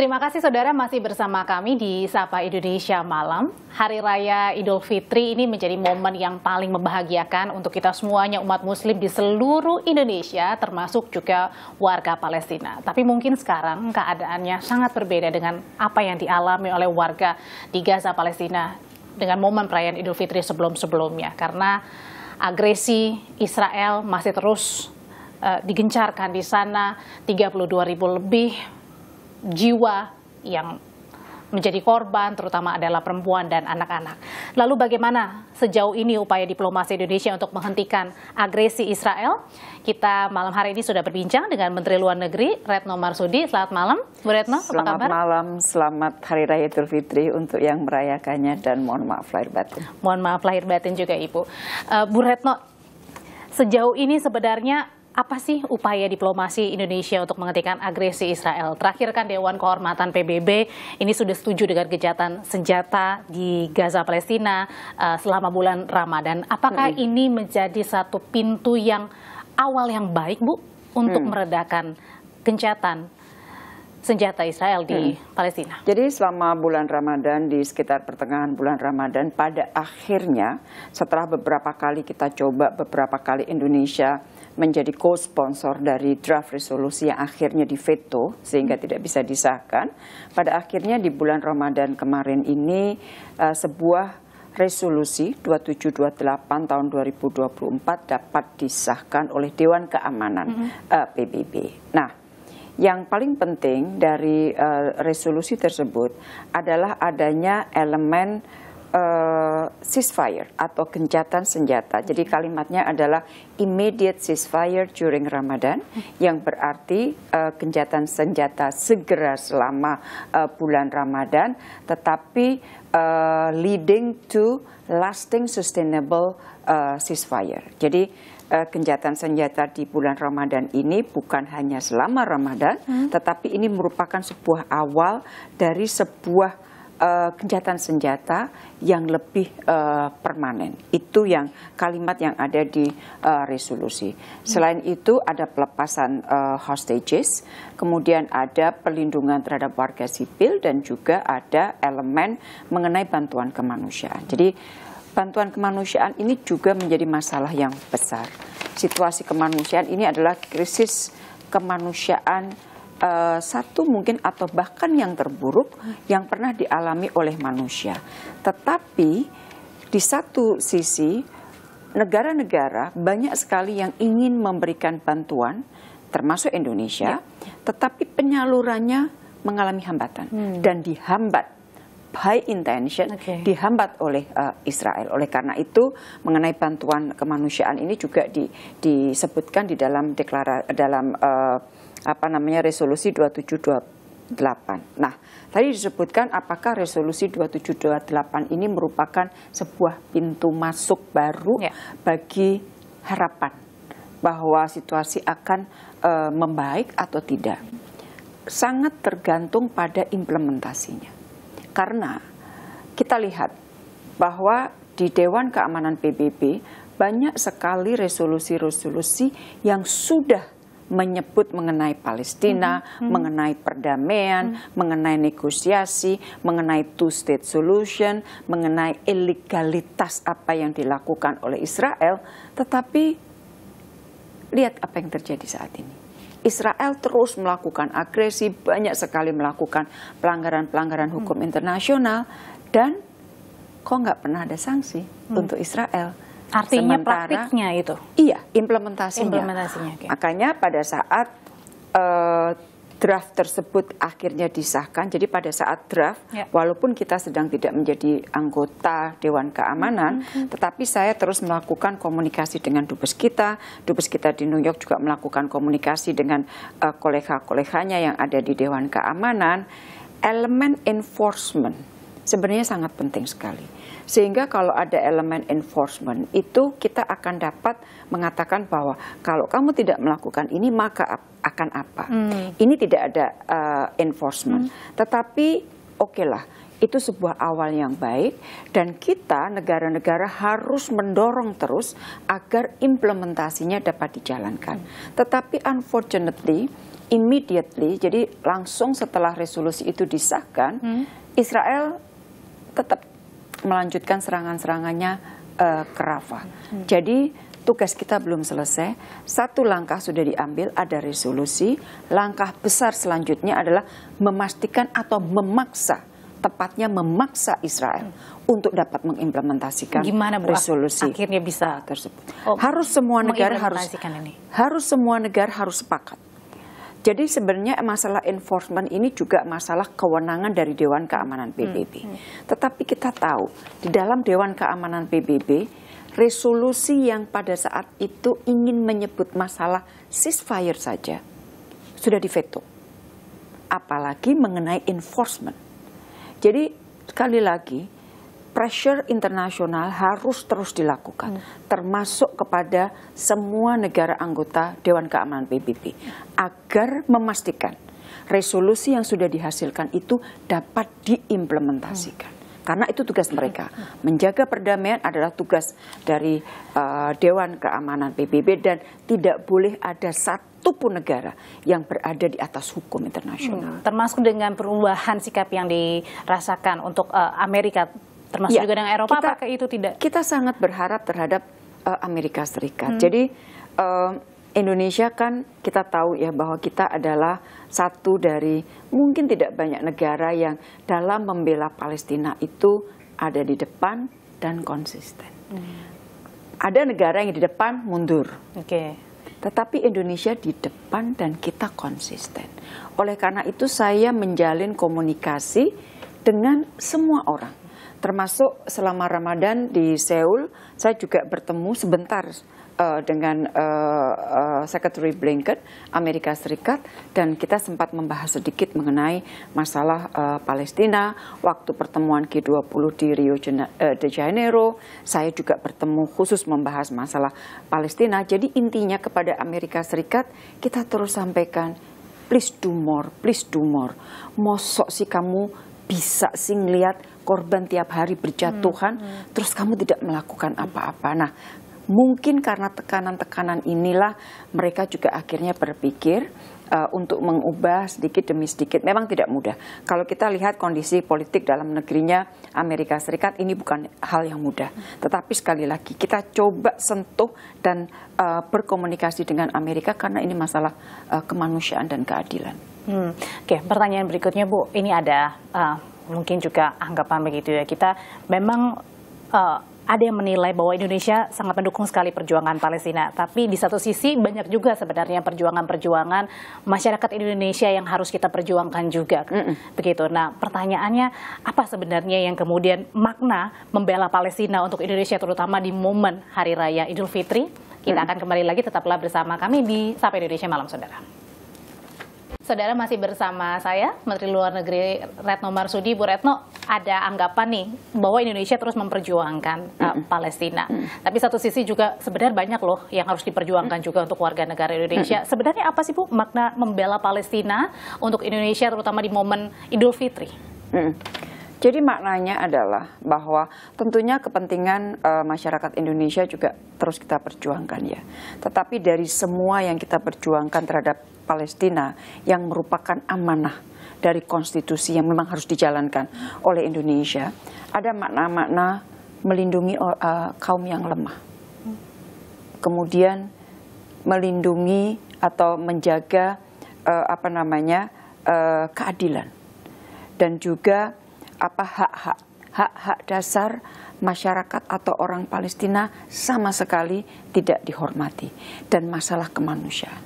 Terima kasih saudara masih bersama kami di Sapa Indonesia Malam. Hari Raya Idul Fitri ini menjadi momen yang paling membahagiakan untuk kita semuanya umat muslim di seluruh Indonesia termasuk juga warga Palestina. Tapi mungkin sekarang keadaannya sangat berbeda dengan apa yang dialami oleh warga di Gaza Palestina dengan momen perayaan Idul Fitri sebelum-sebelumnya karena agresi Israel masih terus eh, digencarkan di sana 32 ribu lebih jiwa yang menjadi korban, terutama adalah perempuan dan anak-anak. Lalu bagaimana sejauh ini upaya diplomasi Indonesia untuk menghentikan agresi Israel? Kita malam hari ini sudah berbincang dengan Menteri Luar Negeri Retno Marsudi. Selamat malam, Bu Retno. Selamat apa kabar? malam, selamat Hari Raya Idul Fitri untuk yang merayakannya dan mohon maaf lahir batin. Mohon maaf lahir batin juga Ibu. Uh, Bu Retno, sejauh ini sebenarnya apa sih upaya diplomasi Indonesia untuk menghentikan agresi Israel? Terakhir kan Dewan Kehormatan PBB ini sudah setuju dengan kejahatan senjata di Gaza Palestina uh, selama bulan Ramadan. Apakah hmm. ini menjadi satu pintu yang awal yang baik, Bu, untuk hmm. meredakan gencatan senjata Israel di hmm. Palestina. Jadi selama bulan Ramadan di sekitar pertengahan bulan Ramadan pada akhirnya setelah beberapa kali kita coba beberapa kali Indonesia menjadi co-sponsor dari draft resolusi yang akhirnya diveto sehingga hmm. tidak bisa disahkan. Pada akhirnya di bulan Ramadan kemarin ini uh, sebuah resolusi 2728 tahun 2024 dapat disahkan oleh Dewan Keamanan uh, hmm. eh, PBB. Nah, yang paling penting dari uh, resolusi tersebut adalah adanya elemen uh, ceasefire atau gencatan senjata. Jadi mm-hmm. kalimatnya adalah immediate ceasefire during Ramadan mm-hmm. yang berarti uh, gencatan senjata segera selama uh, bulan Ramadan tetapi uh, leading to lasting sustainable uh, ceasefire. Jadi Kenjatan senjata di bulan Ramadan ini bukan hanya selama Ramadan, hmm. tetapi ini merupakan sebuah awal dari sebuah uh, kejahatan senjata yang lebih uh, permanen. Itu yang kalimat yang ada di uh, resolusi. Selain itu ada pelepasan uh, hostages, kemudian ada perlindungan terhadap warga sipil dan juga ada elemen mengenai bantuan kemanusiaan. Jadi bantuan kemanusiaan ini juga menjadi masalah yang besar. Situasi kemanusiaan ini adalah krisis kemanusiaan uh, satu mungkin atau bahkan yang terburuk yang pernah dialami oleh manusia. Tetapi di satu sisi negara-negara banyak sekali yang ingin memberikan bantuan termasuk Indonesia, ya. tetapi penyalurannya mengalami hambatan hmm. dan dihambat by intention okay. dihambat oleh uh, Israel. Oleh karena itu mengenai bantuan kemanusiaan ini juga di, disebutkan di dalam deklara dalam uh, apa namanya resolusi 2728. Nah, tadi disebutkan apakah resolusi 2728 ini merupakan sebuah pintu masuk baru ya. bagi harapan bahwa situasi akan e, membaik atau tidak. Sangat tergantung pada implementasinya. Karena kita lihat bahwa di Dewan Keamanan PBB banyak sekali resolusi-resolusi yang sudah menyebut mengenai Palestina, mm -hmm. mengenai perdamaian, mm -hmm. mengenai negosiasi, mengenai two state solution, mengenai ilegalitas apa yang dilakukan oleh Israel, tetapi lihat apa yang terjadi saat ini. Israel terus melakukan agresi, banyak sekali melakukan pelanggaran-pelanggaran hukum hmm. internasional, dan kok nggak pernah ada sanksi hmm. untuk Israel. Artinya Sementara, praktiknya itu? Iya, implementasinya. implementasinya okay. Makanya pada saat uh, draft tersebut akhirnya disahkan, jadi pada saat draft, yeah. walaupun kita sedang tidak menjadi anggota Dewan Keamanan, mm -hmm. tetapi saya terus melakukan komunikasi dengan dubes kita, dubes kita di New York juga melakukan komunikasi dengan uh, kolega-koleganya yang ada di Dewan Keamanan, elemen enforcement sebenarnya sangat penting sekali. Sehingga kalau ada elemen enforcement itu kita akan dapat mengatakan bahwa kalau kamu tidak melakukan ini maka akan apa. Hmm. Ini tidak ada uh, enforcement. Hmm. Tetapi oke okay lah itu sebuah awal yang baik dan kita negara-negara harus mendorong terus agar implementasinya dapat dijalankan. Hmm. Tetapi unfortunately immediately jadi langsung setelah resolusi itu disahkan hmm. Israel tetap melanjutkan serangan-serangannya uh, ke Rafa. Hmm. Jadi tugas kita belum selesai, satu langkah sudah diambil, ada resolusi, langkah besar selanjutnya adalah memastikan atau memaksa, tepatnya memaksa Israel hmm. untuk dapat mengimplementasikan Gimana, Bu, resolusi akhirnya bisa tersebut. Oh, harus semua negara harus ini. harus semua negara harus sepakat jadi sebenarnya masalah enforcement ini juga masalah kewenangan dari Dewan Keamanan PBB. Hmm. Tetapi kita tahu di dalam Dewan Keamanan PBB resolusi yang pada saat itu ingin menyebut masalah ceasefire saja sudah diveto. Apalagi mengenai enforcement. Jadi sekali lagi pressure internasional harus terus dilakukan, hmm. termasuk kepada semua negara anggota Dewan Keamanan PBB, agar memastikan resolusi yang sudah dihasilkan itu dapat diimplementasikan. Hmm. Karena itu tugas mereka. Hmm. Hmm. Menjaga perdamaian adalah tugas dari uh, Dewan Keamanan PBB dan tidak boleh ada satu pun negara yang berada di atas hukum internasional. Hmm, termasuk dengan perubahan sikap yang dirasakan untuk uh, Amerika termasuk ya, juga dengan Eropa kita, apakah itu tidak kita sangat berharap terhadap uh, Amerika Serikat hmm. jadi uh, Indonesia kan kita tahu ya bahwa kita adalah satu dari mungkin tidak banyak negara yang dalam membela Palestina itu ada di depan dan konsisten. Hmm. Ada negara yang di depan mundur. Oke. Okay. Tetapi Indonesia di depan dan kita konsisten. Oleh karena itu saya menjalin komunikasi dengan semua orang termasuk selama Ramadan di Seoul saya juga bertemu sebentar uh, dengan uh, uh, Secretary Blinken Amerika Serikat dan kita sempat membahas sedikit mengenai masalah uh, Palestina waktu pertemuan G20 di Rio de Janeiro saya juga bertemu khusus membahas masalah Palestina jadi intinya kepada Amerika Serikat kita terus sampaikan please do more please do more mosok sih kamu bisa sih ngelihat korban tiap hari berjatuhan, hmm, hmm. terus kamu tidak melakukan apa-apa. Nah, mungkin karena tekanan-tekanan inilah mereka juga akhirnya berpikir uh, untuk mengubah sedikit demi sedikit memang tidak mudah. Kalau kita lihat kondisi politik dalam negerinya Amerika Serikat ini bukan hal yang mudah. Tetapi sekali lagi kita coba sentuh dan uh, berkomunikasi dengan Amerika karena ini masalah uh, kemanusiaan dan keadilan. Hmm. Oke, okay, pertanyaan berikutnya Bu, ini ada uh, mungkin juga anggapan begitu ya kita memang uh, ada yang menilai bahwa Indonesia sangat mendukung sekali perjuangan Palestina. Tapi di satu sisi banyak juga sebenarnya perjuangan-perjuangan masyarakat Indonesia yang harus kita perjuangkan juga. Mm -mm. Begitu. Nah, pertanyaannya apa sebenarnya yang kemudian makna membela Palestina untuk Indonesia terutama di momen Hari Raya Idul Fitri? Kita mm -mm. akan kembali lagi tetaplah bersama kami di Sapa Indonesia Malam Saudara saudara masih bersama saya, Menteri Luar Negeri Retno Marsudi. Bu Retno, ada anggapan nih bahwa Indonesia terus memperjuangkan uh, Palestina. Tapi satu sisi juga sebenarnya banyak loh yang harus diperjuangkan juga untuk warga negara Indonesia. Sebenarnya apa sih Bu makna membela Palestina untuk Indonesia terutama di momen Idul Fitri? Jadi maknanya adalah bahwa tentunya kepentingan e, masyarakat Indonesia juga terus kita perjuangkan ya. Tetapi dari semua yang kita perjuangkan terhadap Palestina yang merupakan amanah dari konstitusi yang memang harus dijalankan oleh Indonesia, ada makna-makna melindungi e, kaum yang lemah. Kemudian melindungi atau menjaga e, apa namanya e, keadilan dan juga apa hak-hak hak-hak dasar masyarakat atau orang Palestina sama sekali tidak dihormati dan masalah kemanusiaan.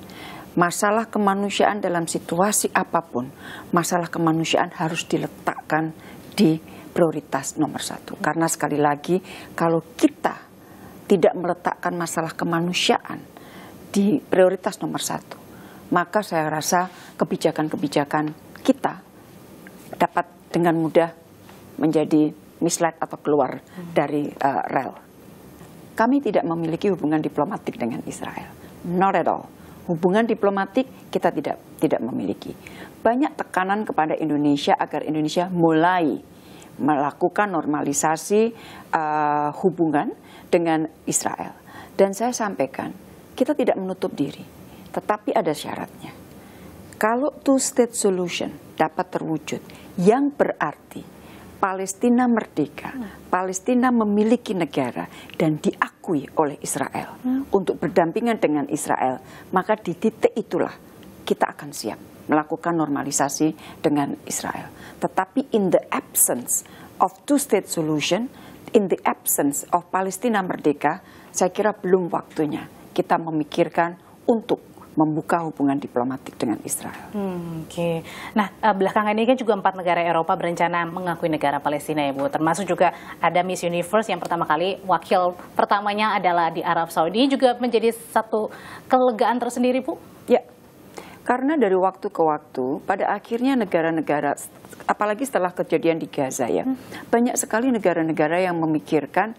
Masalah kemanusiaan dalam situasi apapun, masalah kemanusiaan harus diletakkan di prioritas nomor satu. Karena sekali lagi, kalau kita tidak meletakkan masalah kemanusiaan di prioritas nomor satu, maka saya rasa kebijakan-kebijakan kita dapat dengan mudah menjadi misled atau keluar dari uh, rel. Kami tidak memiliki hubungan diplomatik dengan Israel. Not at all. Hubungan diplomatik kita tidak tidak memiliki. Banyak tekanan kepada Indonesia agar Indonesia mulai melakukan normalisasi uh, hubungan dengan Israel. Dan saya sampaikan, kita tidak menutup diri, tetapi ada syaratnya. Kalau two-state solution dapat terwujud, yang berarti Palestina merdeka, hmm. Palestina memiliki negara dan diakui oleh Israel hmm. untuk berdampingan dengan Israel, maka di titik itulah kita akan siap melakukan normalisasi dengan Israel. Tetapi in the absence of two state solution, in the absence of Palestina merdeka, saya kira belum waktunya kita memikirkan untuk membuka hubungan diplomatik dengan Israel. Hmm, Oke. Okay. Nah, eh, belakangan ini kan juga empat negara Eropa berencana mengakui negara Palestina ya Bu. Termasuk juga ada Miss Universe yang pertama kali wakil pertamanya adalah di Arab Saudi. juga menjadi satu kelegaan tersendiri Bu? Ya. Karena dari waktu ke waktu, pada akhirnya negara-negara, apalagi setelah kejadian di Gaza ya, hmm. banyak sekali negara-negara yang memikirkan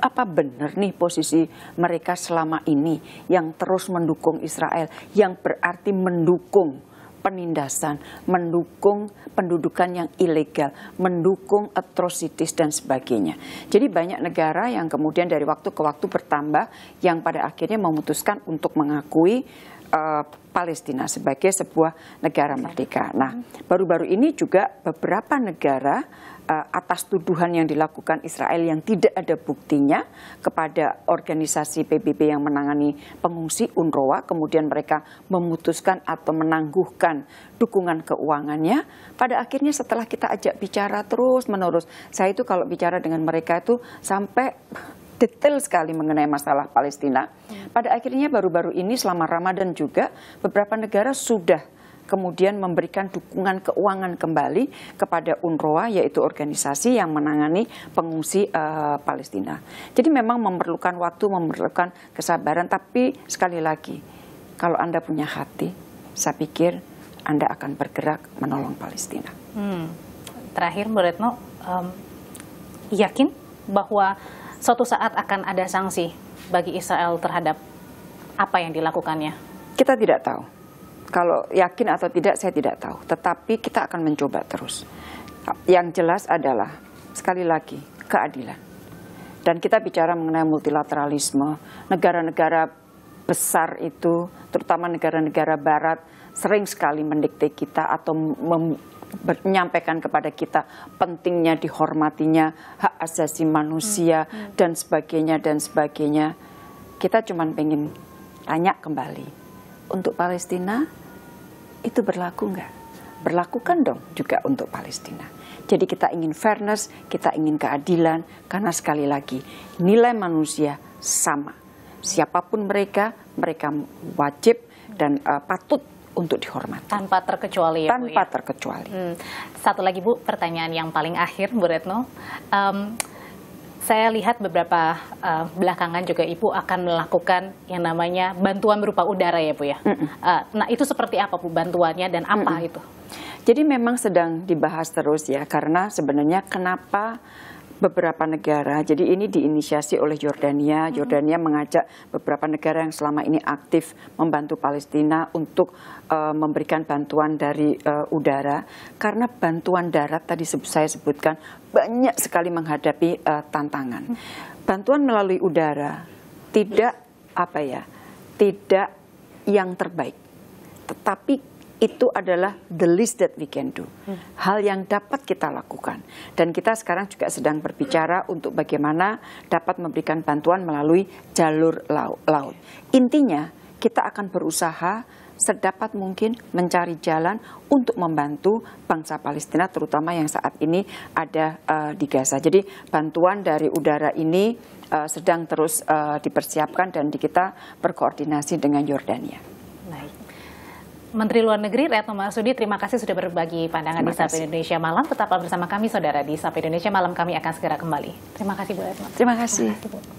apa benar nih posisi mereka selama ini yang terus mendukung Israel, yang berarti mendukung penindasan, mendukung pendudukan yang ilegal, mendukung atrocities dan sebagainya. Jadi banyak negara yang kemudian dari waktu ke waktu bertambah yang pada akhirnya memutuskan untuk mengakui Eh, Palestina sebagai sebuah negara merdeka. Nah, baru-baru ini juga beberapa negara eh, atas tuduhan yang dilakukan Israel yang tidak ada buktinya kepada organisasi PBB yang menangani pengungsi UNRWA, kemudian mereka memutuskan atau menangguhkan dukungan keuangannya. Pada akhirnya setelah kita ajak bicara terus menerus, saya itu kalau bicara dengan mereka itu sampai detail sekali mengenai masalah Palestina. Pada akhirnya baru-baru ini selama Ramadan juga beberapa negara sudah kemudian memberikan dukungan keuangan kembali kepada UNRWA yaitu organisasi yang menangani pengungsi uh, Palestina. Jadi memang memerlukan waktu, memerlukan kesabaran tapi sekali lagi kalau Anda punya hati, saya pikir Anda akan bergerak menolong Palestina. Hmm. Terakhir Bu Retno, um, yakin bahwa suatu saat akan ada sanksi bagi Israel terhadap apa yang dilakukannya? Kita tidak tahu. Kalau yakin atau tidak saya tidak tahu, tetapi kita akan mencoba terus. Yang jelas adalah sekali lagi keadilan. Dan kita bicara mengenai multilateralisme, negara-negara besar itu, terutama negara-negara barat sering sekali mendikte kita atau mem menyampaikan kepada kita pentingnya dihormatinya hak asasi manusia hmm. hmm. dan sebagainya dan sebagainya. Kita cuma pengen tanya kembali, untuk Palestina itu berlaku nggak? Berlakukan dong juga untuk Palestina. Jadi kita ingin fairness, kita ingin keadilan, karena sekali lagi nilai manusia sama. Siapapun mereka, mereka wajib dan uh, patut untuk dihormati. Tanpa terkecuali ya, Tanpa Bu, ya? terkecuali. Hmm. Satu lagi Bu, pertanyaan yang paling akhir Bu Retno. Um, saya lihat beberapa uh, belakangan juga Ibu akan melakukan yang namanya bantuan berupa udara ya Bu ya. Mm -mm. Uh, nah itu seperti apa Bu bantuannya dan apa mm -mm. itu? Jadi memang sedang dibahas terus ya karena sebenarnya kenapa beberapa negara. Jadi ini diinisiasi oleh Jordania. Hmm. Jordania mengajak beberapa negara yang selama ini aktif membantu Palestina untuk uh, memberikan bantuan dari uh, udara. Karena bantuan darat tadi saya sebutkan banyak sekali menghadapi uh, tantangan. Hmm. Bantuan melalui udara tidak apa ya, tidak yang terbaik. Tetapi itu adalah the least that we can do. Hmm. Hal yang dapat kita lakukan. Dan kita sekarang juga sedang berbicara untuk bagaimana dapat memberikan bantuan melalui jalur laut. Intinya kita akan berusaha sedapat mungkin mencari jalan untuk membantu bangsa Palestina terutama yang saat ini ada uh, di Gaza. Jadi bantuan dari udara ini uh, sedang terus uh, dipersiapkan dan kita berkoordinasi dengan Yordania. Menteri Luar Negeri Retno Marsudi, terima kasih sudah berbagi pandangan di Sapa Indonesia Malam. Tetaplah bersama kami, saudara, di Sapa Indonesia Malam. Kami akan segera kembali. Terima kasih, Bu Retno. Terima kasih. Terima kasih